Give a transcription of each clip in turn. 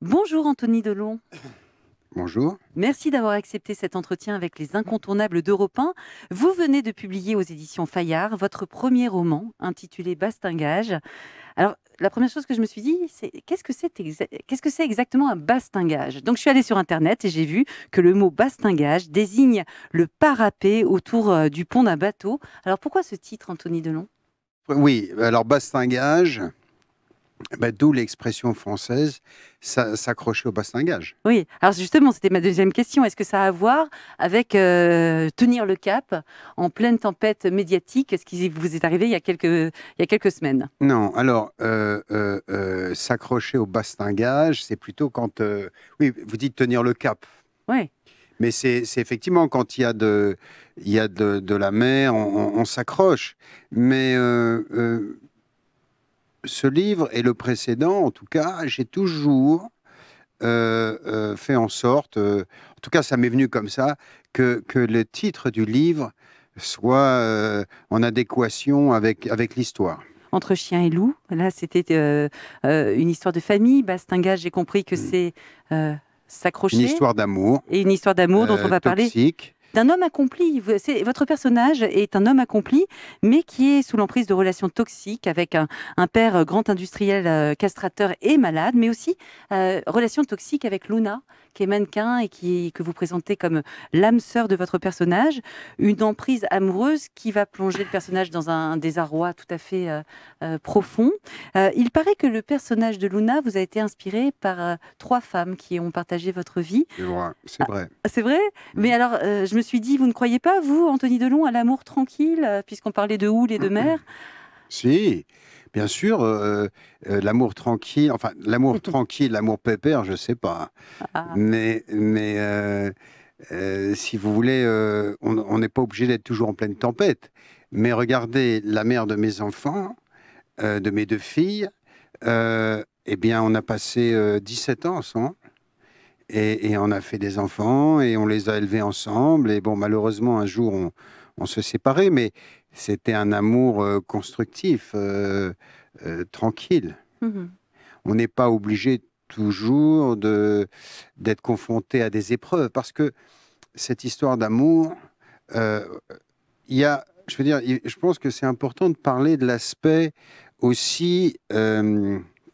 Bonjour Anthony Delon. Bonjour. Merci d'avoir accepté cet entretien avec les incontournables d'Europe 1. Vous venez de publier aux éditions Fayard votre premier roman intitulé Bastingage. Alors, la première chose que je me suis dit, c'est qu'est-ce que c'est -ce que exactement un bastingage Donc, je suis allée sur Internet et j'ai vu que le mot bastingage désigne le parapet autour euh, du pont d'un bateau. Alors, pourquoi ce titre, Anthony Delon Oui, alors bastingage, bah, d'où l'expression française s'accrocher au bastingage. Oui, alors justement, c'était ma deuxième question. Est-ce que ça a à voir avec euh, tenir le cap en pleine tempête médiatique, est ce qui vous est arrivé il y a quelques, il y a quelques semaines Non, alors euh, euh, s'accrocher au bastingage, c'est plutôt quand. oui, vous dites tenir le cap. Oui. Mais c'est effectivement quand il y a de, il y a de, de la mer, on, s'accroche. Mais ce livre et le précédent, en tout cas, j'ai toujours euh, euh, fait en sorte, euh, en tout cas ça m'est venu comme ça, que, le titre du livre soit en adéquation avec, avec l'histoire. Entre chien et loup, là c'était une histoire de famille. Bastinga, j'ai compris que mm. c'est s'accrocher. Une histoire d'amour. Et une histoire d'amour dont on va parler d'un homme accompli. Votre personnage est un homme accompli, mais qui est sous l'emprise de relations toxiques avec un, père grand industriel euh, castrateur et malade, mais aussi euh, relations toxiques avec Luna, qui est mannequin et qui, que vous présentez comme l'âme sœur de votre personnage. Une emprise amoureuse qui va plonger le personnage dans un, désarroi tout à fait euh, profond. il paraît que le personnage de Luna vous a été inspiré par trois femmes qui ont partagé votre vie. C'est vrai. C'est ah, vrai, vrai Mais mm. alors, je je me suis dit, vous ne croyez pas, vous, Anthony Delon, à l'amour tranquille, euh, puisqu'on parlait de houle et de mer Si, bien sûr, euh, euh, l'amour tranquille, enfin, l'amour tranquille, l'amour pépère, je ne sais pas. Ah. Mais, mais si vous voulez, on n'est pas obligé d'être toujours en pleine tempête. Mais regardez la mère de mes enfants, de mes deux filles, eh bien, on a passé 17 ans ensemble. Et, on a fait des enfants et on les a élevés ensemble. Et bon, malheureusement, un jour, on, se séparait, mais c'était un amour euh, constructif, euh, euh, tranquille. Mm-hmm. On n'est pas obligé toujours d'être confronté à des épreuves parce que cette histoire d'amour, il y a, je veux dire, je pense que c'est important de parler de l'aspect aussi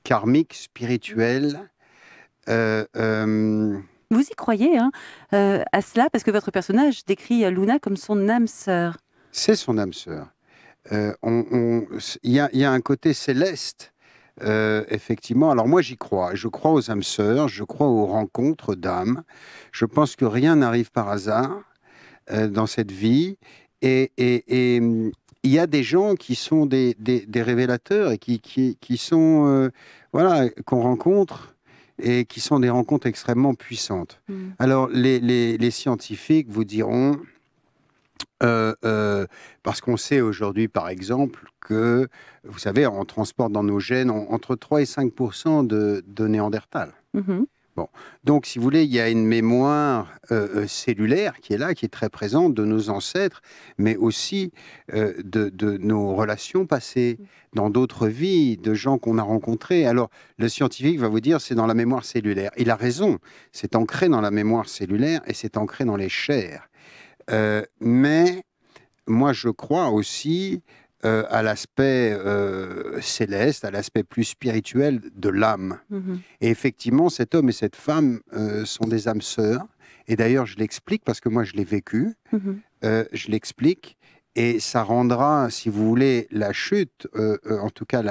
karmique, spirituel euh, euh, Vous y croyez hein, euh, à cela parce que votre personnage décrit Luna comme son âme sœur. C'est son âme sœur. Il y, a, un côté céleste effectivement, alors moi j'y crois. Je crois aux âmes sœurs, je crois aux rencontres d'âmes. Je pense que rien n'arrive par hasard dans cette vie. Et il y a des gens qui sont des, révélateurs et qui, qui, sont, voilà, qu'on rencontre et qui sont des rencontres extrêmement puissantes. Hmm. Alors, les, les, scientifiques vous diront, euh, euh, parce qu'on sait aujourd'hui, par exemple, que, vous savez, on transporte dans nos gènes entre 3 et 5 de, de Néandertal. Mm-hmm. Donc, si vous voulez, il y a une mémoire euh, euh, cellulaire qui est là, qui est très présente de nos ancêtres, mais aussi euh, de, nos relations passées dans d'autres vies, de gens qu'on a rencontrés. Alors, le scientifique va vous dire, c'est dans la mémoire cellulaire. Il a raison, c'est ancré dans la mémoire cellulaire et c'est ancré dans les chairs. mais moi, je crois aussi euh, à l'aspect euh, céleste, à l'aspect plus spirituel de l'âme. Mhm. Et effectivement, cet homme et cette femme euh, sont des âmes sœurs. Et d'ailleurs, je l'explique parce que moi, je l'ai vécu. Mhm. je l'explique. Et ça rendra, si vous voulez, la chute, en tout cas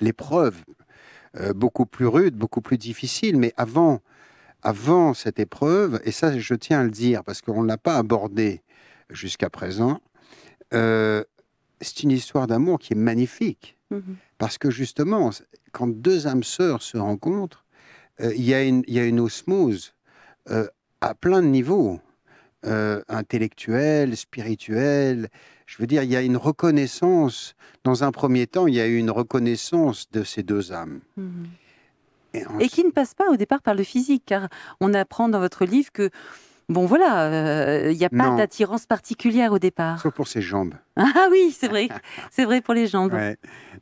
l'épreuve, beaucoup plus rude, beaucoup plus difficile. Mais avant, avant cette épreuve, et ça, je tiens à le dire parce qu'on ne l'a pas abordé jusqu'à présent, euh, c'est une histoire d'amour qui est magnifique. Mhm. Parce que justement, quand deux âmes sœurs se rencontrent, euh, il y, y, a une osmose euh, à plein de niveaux, euh, intellectuel, spirituel. Je veux dire, il y a une reconnaissance. Dans un premier temps, il y a eu une reconnaissance de ces deux âmes. Mhm. Et, qui ne passe pas au départ par le physique, car on apprend dans votre livre que Bon voilà, il euh, n'y a pas d'attirance particulière au départ. Sauf pour ses jambes. Ah oui, c'est vrai, c'est vrai pour les jambes.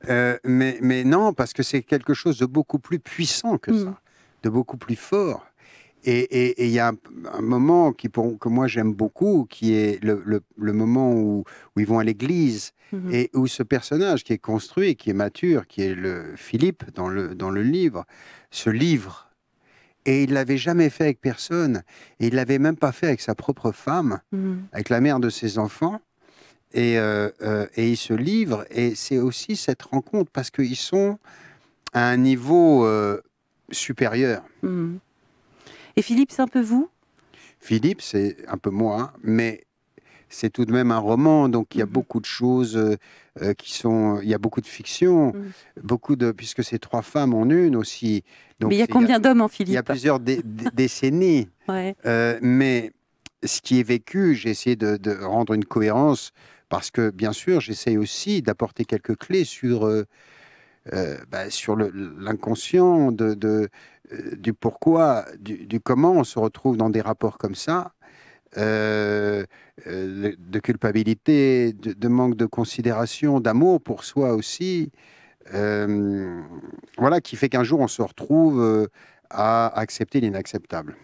Euh, mais, non, parce que c'est quelque chose de beaucoup plus puissant que hmm. ça, de beaucoup plus fort. Et il y a un, moment qui pour, que moi j'aime beaucoup, qui est le, moment où, ils vont à l'église mhm. et où ce personnage qui est construit, qui est mature, qui est le Philippe dans le, dans le livre, se livre et il l'avait jamais fait avec personne. Et il l'avait même pas fait avec sa propre femme, mhm. avec la mère de ses enfants. Euh, euh, et, il se livre. Et c'est aussi cette rencontre parce qu'ils sont à un niveau euh, supérieur. Mhm. Et Philippe, c'est un peu vous Philippe, c'est un peu moi, hein. mais c'est tout de même un roman, donc il y a mmh beaucoup de choses euh, euh, qui sont. Il y a beaucoup de fiction, mmh beaucoup de puisque c'est trois femmes en une aussi. mais il y a combien d'hommes en Philippe Il y a plusieurs décennies. Euh, mais ce qui est vécu, j'ai essayé de, rendre une cohérence parce que bien sûr, j'essaye aussi d'apporter quelques clés sur. Bah, l'inconscient de, du pourquoi, du, du, comment on se retrouve dans des rapports comme ça, euh, euh, de culpabilité, de, manque de considération, d'amour pour soi aussi, euh, voilà, qui fait qu'un jour on se retrouve à accepter l'inacceptable.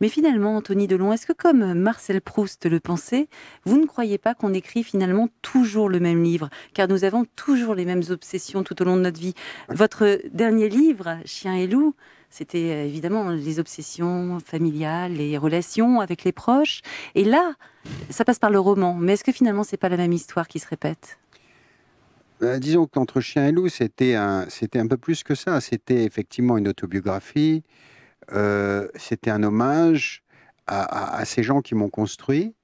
Mais finalement, Anthony Delon, est-ce que comme Marcel Proust le pensait, vous ne croyez pas qu'on écrit finalement toujours le même livre Car nous avons toujours les mêmes obsessions tout au long de notre vie. Votre dernier livre, Chien et loup, c'était euh, évidemment les obsessions familiales, les relations avec les proches. Et là, ça passe par le roman. Mais est-ce que finalement, c'est pas la même histoire qui se répète euh, Disons qu'entre chien et loup, c'était un, c'était un peu plus que ça. C'était effectivement une autobiographie. Euh, c'était un hommage à, ces gens qui m'ont construit,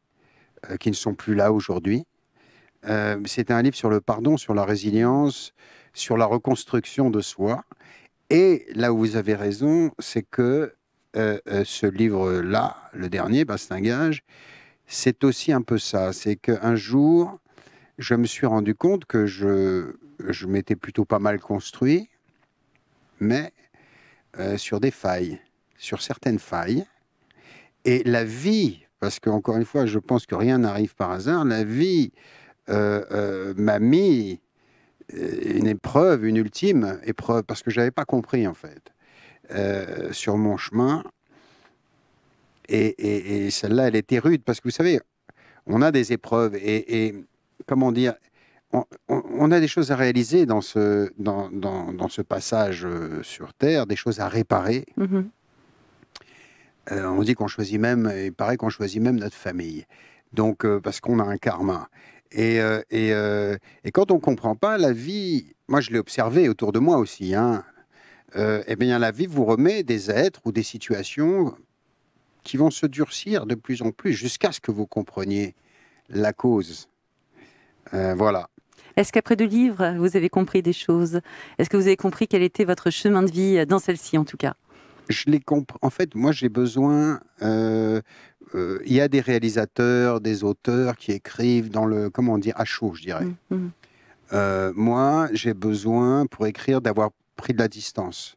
qui ne sont plus là aujourd'hui. c'était un livre sur le pardon, sur la résilience, sur la reconstruction de soi. Et là où vous avez raison, c'est que euh, euh, ce livre-là, le dernier, Bastingage, c'est aussi un peu ça. C'est qu'un jour, je me suis rendu compte que je, m'étais plutôt pas mal construit, mais euh, sur des failles, sur certaines failles. Et la vie, parce qu'encore une fois, je pense que rien n'arrive par hasard, la vie m'a mis une épreuve, une ultime épreuve, parce que je n'avais pas compris en fait, euh, sur mon chemin. Et, celle-là, elle était rude, parce que vous savez, on a des épreuves et, comment dire, on, a des choses à réaliser dans ce, dans, ce passage euh, sur Terre, des choses à réparer. Mm-hmm. Euh, on dit qu'on choisit même, il paraît qu'on choisit même notre famille. Donc, parce qu'on a un karma. Euh, euh, et, quand on ne comprend pas, la vie, moi je l'ai observé autour de moi aussi, hein, euh, eh bien la vie vous remet des êtres ou des situations qui vont se durcir de plus en plus jusqu'à ce que vous compreniez la cause. voilà. Est-ce qu'après deux livres, vous avez compris des choses Est-ce que vous avez compris quel était votre chemin de vie dans celle-ci en tout cas je les comprends. En fait, moi, j'ai besoin. Euh, il y a des réalisateurs, des auteurs qui écrivent dans le, comment on à chaud, je dirais. Mm, mm. Euh, moi, j'ai besoin, pour écrire, d'avoir pris de la distance.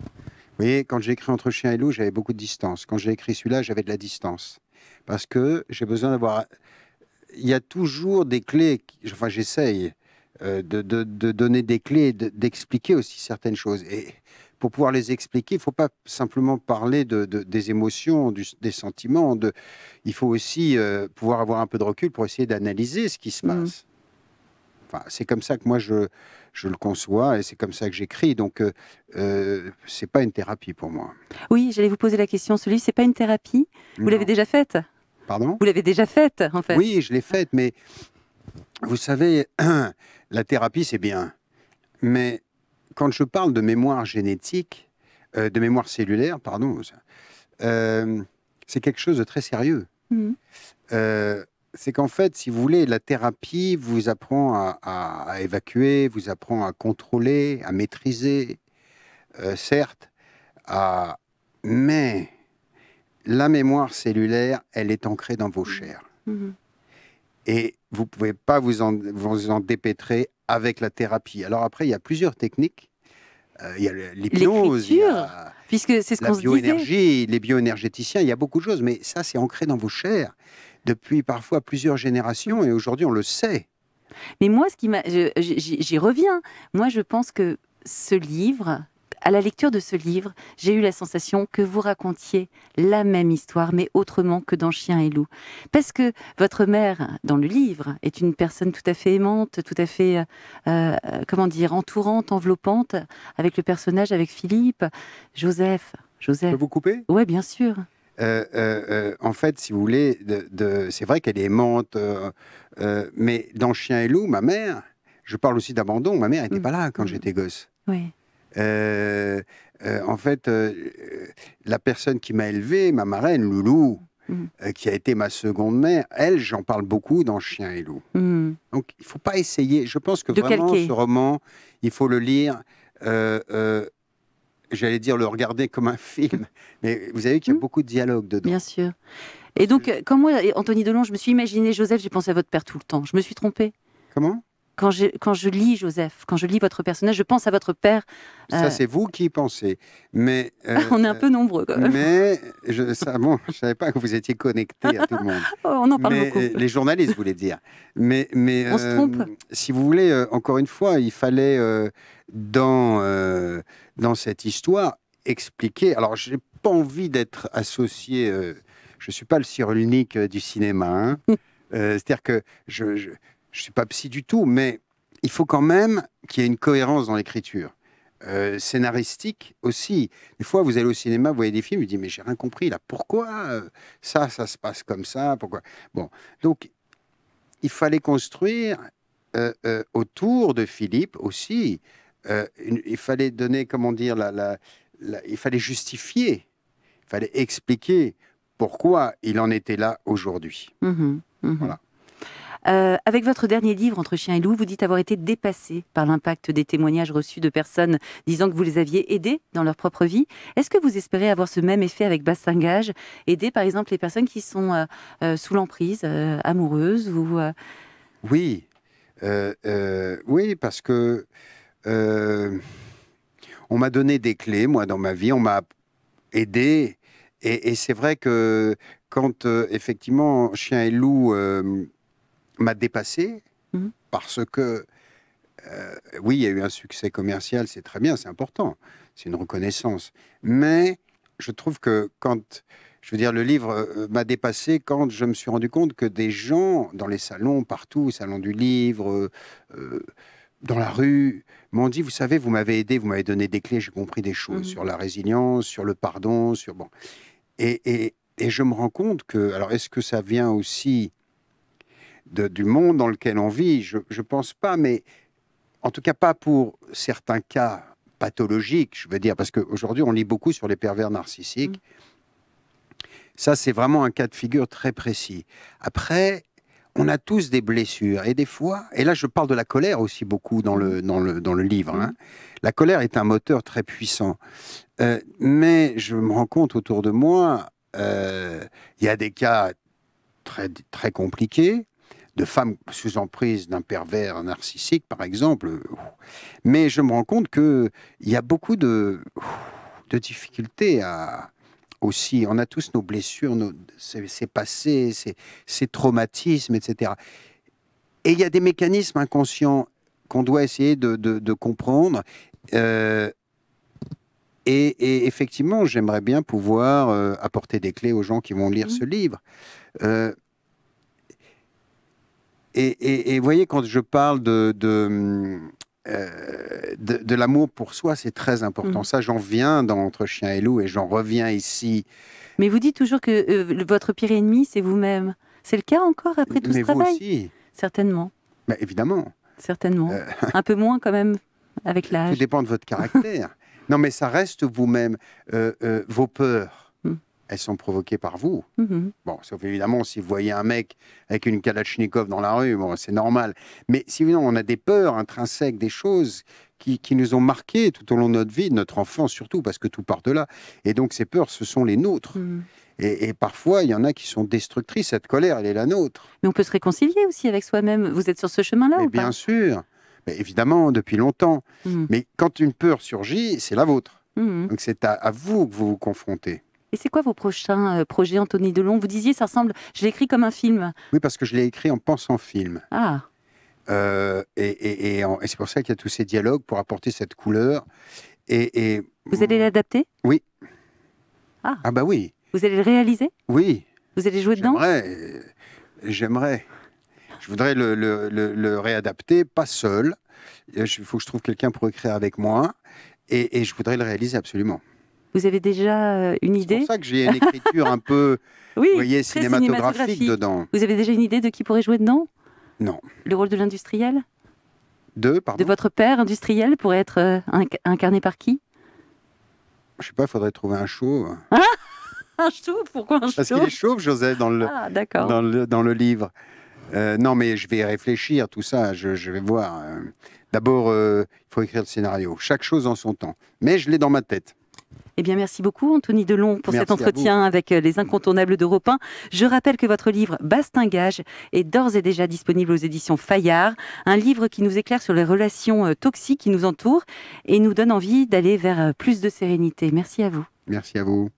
Vous voyez, quand j'ai écrit Entre chien et loup, j'avais beaucoup de distance. Quand j'ai écrit celui-là, j'avais de la distance. Parce que j'ai besoin d'avoir... Il y a toujours des clés, enfin j'essaye, euh, de, donner des clés, d'expliquer aussi certaines choses. Et pour pouvoir les expliquer, il ne faut pas simplement parler de, des émotions, du, des sentiments. De, il faut aussi euh, pouvoir avoir un peu de recul pour essayer d'analyser ce qui se mmh. passe. Enfin, c'est comme ça que moi je, je le conçois et c'est comme ça que j'écris. Donc, euh, euh c'est pas une thérapie pour moi. Oui, j'allais vous poser la question. Ce c'est pas une thérapie. Vous l'avez déjà faite Pardon Vous l'avez déjà faite, en fait. Oui, je l'ai faite, mais vous savez, la thérapie, c'est bien. Mais quand je parle de mémoire génétique, euh, de mémoire cellulaire, pardon, euh, c'est quelque chose de très sérieux. Mhm. Euh, c'est qu'en fait, si vous voulez, la thérapie vous apprend à, évacuer, vous apprend à contrôler, à maîtriser, certes, à... mais la mémoire cellulaire, elle est ancrée dans vos mhm. chairs. Mhm. Et vous ne pouvez pas vous en, vous en dépêtrer avec la thérapie. Alors après, il y a plusieurs techniques. Euh, il y a l'hypnose, puisque c'est ce qu'on les bioénergéticiens, il y a beaucoup de choses, mais ça, c'est ancré dans vos chairs depuis parfois plusieurs générations, et aujourd'hui, on le sait. Mais moi, ce qui m'a, j'y reviens. Moi, je pense que ce livre, à la lecture de ce livre, j'ai eu la sensation que vous racontiez la même histoire, mais autrement que dans Chien et Loup. Parce que votre mère, dans le livre, est une personne tout à fait aimante, tout à fait, euh, euh, comment dire, entourante, enveloppante, avec le personnage, avec Philippe, Joseph. Joseph. vous coupez. Oui, bien sûr. Euh, en fait, si vous voulez, de, c'est vrai qu'elle est aimante, mais dans Chien et Loup, ma mère, je parle aussi d'abandon, ma mère n'était mm. pas là quand mm. j'étais gosse. Oui. Euh, euh, en fait, euh, la personne qui m'a élevé, ma marraine, Loulou, mm. qui a été ma seconde mère, elle, j'en parle beaucoup dans Chien et loup. Mm. Donc, il faut pas essayer. Je pense que vraiment, ce roman, il faut le lire. J'allais dire le regarder comme un film, mais vous avez qu'il y a mm. beaucoup de dialogues dedans. Bien sûr. Et donc, comme moi, Anthony Delon, je me suis imaginé Joseph, j'ai pensé à votre père tout le temps. Je me suis trompé. Comment quand je, quand je lis Joseph, quand je lis votre personnage, je pense à votre père. Ça, euh, c'est vous qui y pensez. Mais, euh, on est un peu nombreux, quand même. Mais je, ne bon, je savais pas que vous étiez connecté à tout le monde. Oh, on en parle beaucoup. Euh, les journalistes voulaient dire. Mais, mais on se trompe. Si vous voulez, encore une fois, il fallait, dans, dans cette histoire, expliquer. Alors, j'ai pas envie d'être associé. je suis pas le cyrulnik du cinéma. Hein. Hum. C'est-à-dire que je, je ne suis pas psy du tout, mais il faut quand même qu'il y ait une cohérence dans l'écriture. Euh, scénaristique aussi. Des fois, vous allez au cinéma, vous voyez des films, vous dites, mais j'ai rien compris là, pourquoi euh, ça, ça se passe comme ça, pourquoi Bon, donc, il fallait construire euh, autour de Philippe aussi, il fallait donner, comment dire, il fallait justifier, il fallait expliquer pourquoi il en était là aujourd'hui. Mmh mmh voilà. Euh, avec votre dernier livre, Entre chien et loup, vous dites avoir été dépassé par l'impact des témoignages reçus de personnes disant que vous les aviez aidés dans leur propre vie. Est-ce que vous espérez avoir ce même effet avec bassingage Aider, par exemple, les personnes qui sont euh, euh, sous l'emprise, amoureuse amoureuses ou... Oui. oui, parce que... on m'a donné des clés, moi, dans ma vie. On m'a aidé. Et, c'est vrai que quand effectivement Chien et Loup m'a dépassé mhm. parce que, euh, oui, il y a eu un succès commercial, c'est très bien, c'est important, c'est une reconnaissance. Mais je trouve que quand, je veux dire, le livre euh, m'a dépassé quand je me suis rendu compte que des gens dans les salons, partout, salon du livre, euh, dans la rue, m'ont dit, vous savez, vous m'avez aidé, vous m'avez donné des clés, j'ai compris des choses mhm. sur la résilience, sur le pardon, sur... Bon. Et, et je me rends compte que, alors est-ce que ça vient aussi du monde dans lequel on vit. Je ne pense pas, mais en tout cas pas pour certains cas pathologiques, je veux dire, parce qu'aujourd'hui on lit beaucoup sur les pervers narcissiques. Mm. Ça, c'est vraiment un cas de figure très précis. Après, on a tous des blessures et des fois, et là je parle de la colère aussi beaucoup dans le, dans le, livre, hein. mm. la colère est un moteur très puissant. Euh, mais je me rends compte autour de moi, euh, il y a des cas très, très compliqués, de femmes sous emprise d'un pervers narcissique, par exemple. Mais je me rends compte qu'il y a beaucoup de, difficultés aussi. On a tous nos blessures, nos, ces, passés, ces, traumatismes, etc. Et il y a des mécanismes inconscients qu'on doit essayer de, comprendre. Euh, et, effectivement, j'aimerais bien pouvoir euh, apporter des clés aux gens qui vont lire mmh. ce livre. Euh, et vous voyez, quand je parle de, de, euh, de, l'amour pour soi, c'est très important. Mm. Ça, j'en viens dans Entre chien et loup et j'en reviens ici. Mais vous dites toujours que euh, votre pire ennemi, c'est vous-même. C'est le cas encore après tout Mais ce vous travail aussi. Certainement. Mais évidemment. Certainement. Euh, Un peu moins quand même avec l'âge. Tout dépend de votre caractère. non, mais ça reste vous-même, vos peurs elles sont provoquées par vous. Mm-hmm. Bon, sauf évidemment si vous voyez un mec avec une Kalachnikov dans la rue, bon, c'est normal. Mais sinon, on a des peurs intrinsèques, des choses qui, qui, nous ont marquées tout au long de notre vie, notre enfance surtout, parce que tout part de là. Et donc ces peurs, ce sont les nôtres. Mm-hmm. Et, parfois, il y en a qui sont destructrices. Cette colère, elle est la nôtre. Mais on peut se réconcilier aussi avec soi-même. Vous êtes sur ce chemin-là ou Bien sûr. Mais évidemment, depuis longtemps. Mm-hmm. Mais quand une peur surgit, c'est la vôtre. Donc c'est à, à vous que vous vous confrontez. Et c'est quoi vos prochains euh, projets, Anthony Delon Vous disiez, ça ressemble, je l'ai écrit comme un film. Oui, parce que je l'ai écrit en pensant film. Ah. Euh, et, et, et, c'est pour ça qu'il y a tous ces dialogues pour apporter cette couleur. Et, Vous allez l'adapter Oui. Ah. ah bah oui. Vous allez le réaliser Oui. Vous allez jouer dedans J'aimerais. Euh, je voudrais le, réadapter, pas seul. Il faut que je trouve quelqu'un pour écrire avec moi. Et, et je voudrais le réaliser absolument. Vous avez déjà euh, une idée C'est pour ça que j'ai une écriture un peu, vous voyez, cinématographique, dedans. Vous avez déjà une idée de qui pourrait jouer dedans Non. Le rôle de l'industriel de, pardon. de votre père industriel pourrait être euh, incarné par qui Je sais pas, il faudrait trouver un chauve. Ah un chauve Pourquoi un chauve Parce qu'il est chauve, José, dans le, ah, dans le, dans le livre. Euh, non, mais je vais réfléchir, tout ça, je, vais voir. D'abord, il faut écrire le scénario. Chaque chose en son temps. Mais je l'ai dans ma tête. Eh bien, merci beaucoup, Anthony Delon, pour cet entretien avec euh, les incontournables d'Europe 1. Je rappelle que votre livre Bastingage est d'ores et déjà disponible aux éditions Fayard, un livre qui nous éclaire sur les relations euh, toxiques qui nous entourent et nous donne envie d'aller vers euh, plus de sérénité. Merci à vous. Merci à vous.